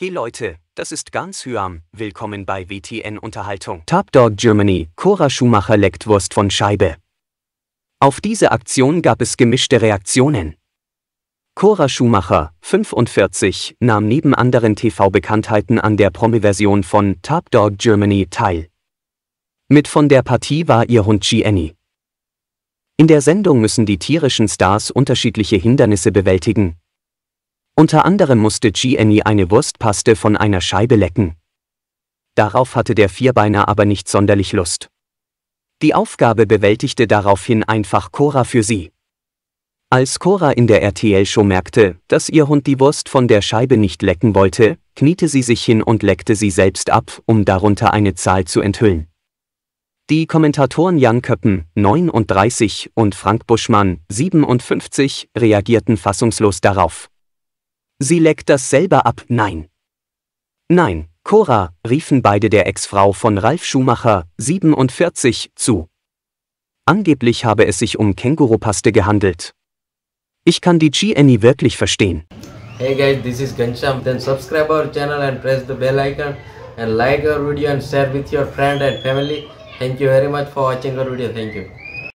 Hey Leute, das ist ganz Hyam. Willkommen bei WTN Unterhaltung. Top Dog Germany. Cora Schumacher leckt Wurst von Scheibe. Auf diese Aktion gab es gemischte Reaktionen. Cora Schumacher, 45, nahm neben anderen TV-Bekanntheiten an der Promi-Version von Top Dog Germany teil. Mit von der Partie war ihr Hund Gianni. In der Sendung müssen die tierischen Stars unterschiedliche Hindernisse bewältigen, unter anderem musste Gianni eine Wurstpaste von einer Scheibe lecken. Darauf hatte der Vierbeiner aber nicht sonderlich Lust. Die Aufgabe bewältigte daraufhin einfach Cora für sie. Als Cora in der RTL-Show merkte, dass ihr Hund die Wurst von der Scheibe nicht lecken wollte, kniete sie sich hin und leckte sie selbst ab, um darunter eine Zahl zu enthüllen. Die Kommentatoren Jan Köppen, 39, und Frank Buschmann, 57, reagierten fassungslos darauf. Sie leckt das selber ab, nein. Nein, Cora, riefen beide der Ex-Frau von Ralf Schumacher, 47, zu. Angeblich habe es sich um Kängurupaste gehandelt. Ich kann die G-Annie wirklich verstehen. Hey guys, this is Gansham. Then subscribe our channel and press the bell icon and like our video and share with your friend and family. Thank you very much for watching our video. Thank you.